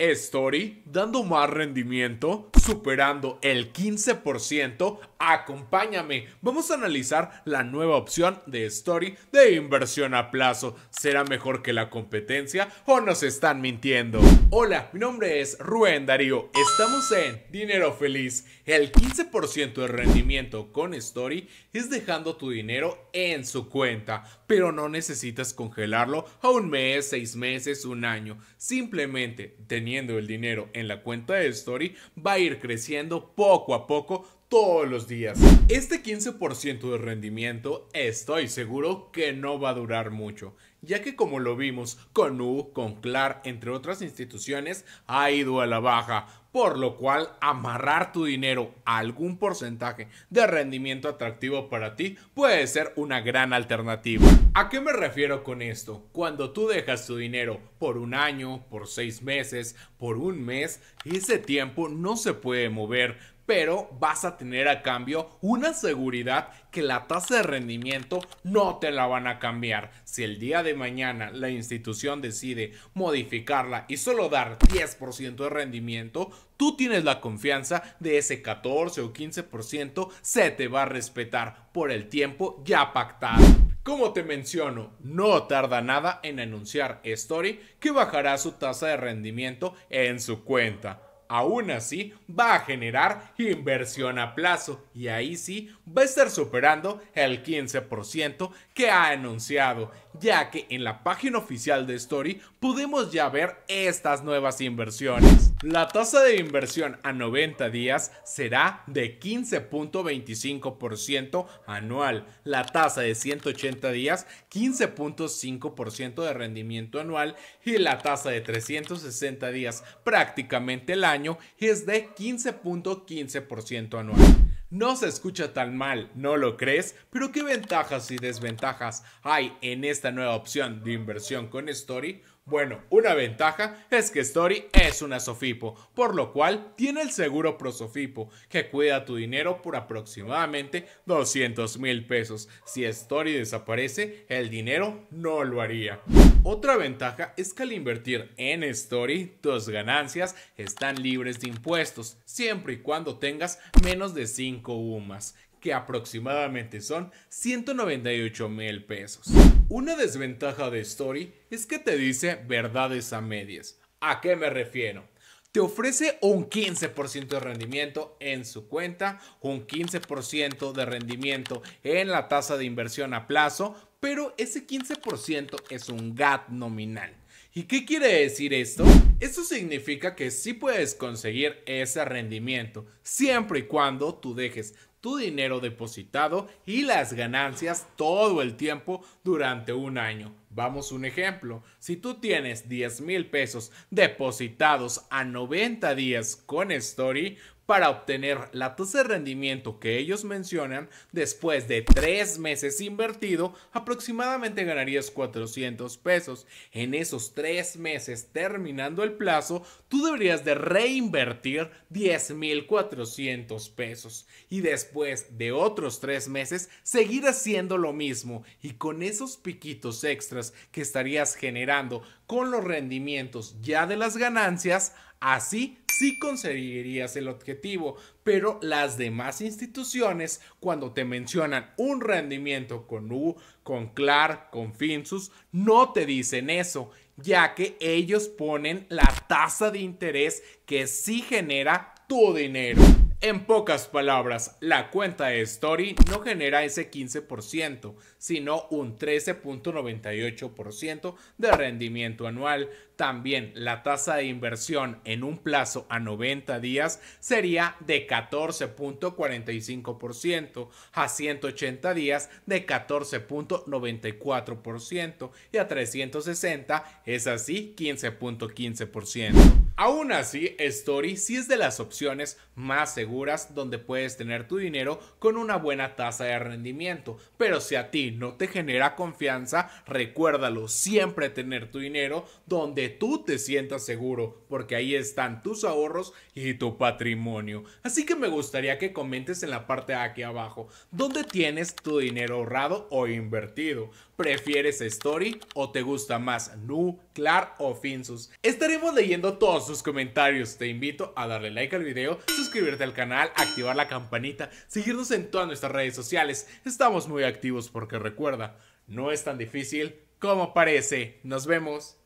Story dando más rendimiento, superando el 15%. Acompáñame, vamos a analizar la nueva opción de Story de inversión a plazo. ¿Será mejor que la competencia o nos están mintiendo? Hola, mi nombre es Rubén Darío. Estamos en Dinero Feliz. El 15% de rendimiento con Story es dejando tu dinero en su cuenta, pero no necesitas congelarlo a un mes, seis meses, un año. Simplemente teniendo el dinero en la cuenta de Story va a ir creciendo poco a poco todos los días. Este 15% de rendimiento estoy seguro que no va a durar mucho, ya que como lo vimos con U, con CLAR, entre otras instituciones, ha ido a la baja por lo cual amarrar tu dinero a algún porcentaje de rendimiento atractivo para ti puede ser una gran alternativa. ¿A qué me refiero con esto? Cuando tú dejas tu dinero por un año, por seis meses, por un mes, ese tiempo no se puede mover, pero vas a tener a cambio una seguridad que la tasa de rendimiento no te la van a cambiar. Si el día de mañana la institución decide modificarla y solo dar 10% de rendimiento, tú tienes la confianza de ese 14 o 15%, se te va a respetar por el tiempo ya pactado. Como te menciono, no tarda nada en anunciar Story que bajará su tasa de rendimiento en su cuenta aún así va a generar inversión a plazo y ahí sí va a estar superando el 15% que ha anunciado, ya que en la página oficial de Story podemos ya ver estas nuevas inversiones. La tasa de inversión a 90 días será de 15.25% anual. La tasa de 180 días, 15.5% de rendimiento anual. Y la tasa de 360 días, prácticamente el año, es de 15.15% anual. No se escucha tan mal, ¿no lo crees? Pero ¿qué ventajas y desventajas hay en esta nueva opción de inversión con Story? Bueno, una ventaja es que Story es una Sofipo, por lo cual tiene el seguro ProSofipo, que cuida tu dinero por aproximadamente 200 mil pesos. Si Story desaparece, el dinero no lo haría. Otra ventaja es que al invertir en Story, tus ganancias están libres de impuestos, siempre y cuando tengas menos de 5 UMAS, que aproximadamente son 198 mil pesos. Una desventaja de Story es que te dice verdades a medias. ¿A qué me refiero? Te ofrece un 15% de rendimiento en su cuenta, un 15% de rendimiento en la tasa de inversión a plazo, pero ese 15% es un GAT nominal. ¿Y qué quiere decir esto? Esto significa que sí puedes conseguir ese rendimiento, siempre y cuando tú dejes tu dinero depositado y las ganancias todo el tiempo durante un año. Vamos un ejemplo, si tú tienes 10 mil pesos depositados a 90 días con Story, para obtener la tasa de rendimiento que ellos mencionan, después de tres meses invertido, aproximadamente ganarías 400 pesos. En esos tres meses terminando el plazo, tú deberías de reinvertir 10.400 pesos y después de otros tres meses seguir haciendo lo mismo y con esos piquitos extras que estarías generando con los rendimientos ya de las ganancias, así sí conseguirías el objetivo, pero las demás instituciones, cuando te mencionan un rendimiento con U, con Clark, con Finsus, no te dicen eso, ya que ellos ponen la tasa de interés que sí genera tu dinero. En pocas palabras, la cuenta de Story no genera ese 15%, sino un 13.98% de rendimiento anual. También la tasa de inversión en un plazo a 90 días sería de 14.45%, a 180 días de 14.94% y a 360 es así 15.15%. Aún así, Story sí es de las opciones más seguras donde puedes tener tu dinero con una buena tasa de rendimiento. Pero si a ti no te genera confianza, recuérdalo, siempre tener tu dinero donde tú te sientas seguro, porque ahí están tus ahorros y tu patrimonio. Así que me gustaría que comentes en la parte de aquí abajo, ¿dónde tienes tu dinero ahorrado o invertido? ¿Prefieres Story o te gusta más Nu, Clar o Finsus? Estaremos leyendo todos sus comentarios. Te invito a darle like al video, suscribirte al canal, activar la campanita, seguirnos en todas nuestras redes sociales. Estamos muy activos porque recuerda, no es tan difícil como parece. Nos vemos.